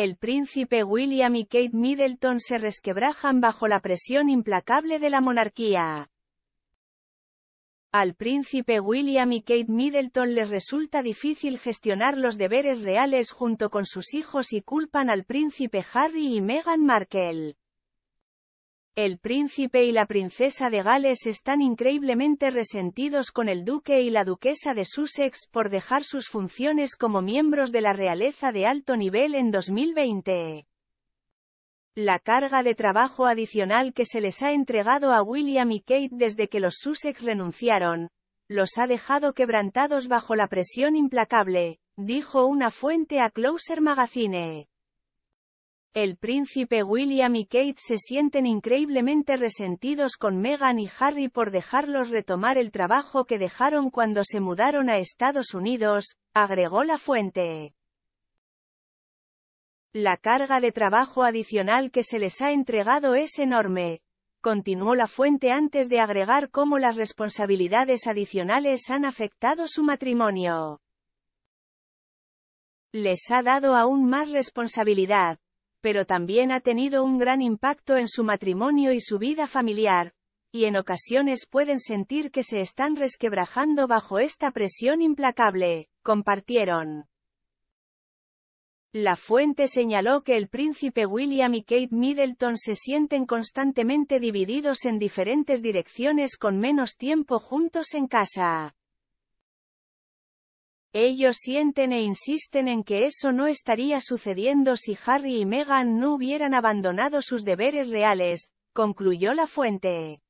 El príncipe William y Kate Middleton se resquebrajan bajo la presión implacable de la monarquía. Al príncipe William y Kate Middleton les resulta difícil gestionar los deberes reales junto con sus hijos y culpan al príncipe Harry y Meghan Markle. El príncipe y la princesa de Gales están increíblemente resentidos con el duque y la duquesa de Sussex por dejar sus funciones como miembros de la realeza de alto nivel en 2020. La carga de trabajo adicional que se les ha entregado a William y Kate desde que los Sussex renunciaron, los ha dejado quebrantados bajo la presión implacable, dijo una fuente a Closer Magazine. El príncipe William y Kate se sienten increíblemente resentidos con Meghan y Harry por dejarlos retomar el trabajo que dejaron cuando se mudaron a Estados Unidos, agregó la fuente. La carga de trabajo adicional que se les ha entregado es enorme, continuó la fuente antes de agregar cómo las responsabilidades adicionales han afectado su matrimonio. Les ha dado aún más responsabilidad, pero también ha tenido un gran impacto en su matrimonio y su vida familiar, y en ocasiones pueden sentir que se están resquebrajando bajo esta presión implacable, compartieron. La fuente señaló que el príncipe William y Kate Middleton se sienten constantemente divididos en diferentes direcciones con menos tiempo juntos en casa. Ellos sienten e insisten en que eso no estaría sucediendo si Harry y Meghan no hubieran abandonado sus deberes reales, concluyó la fuente.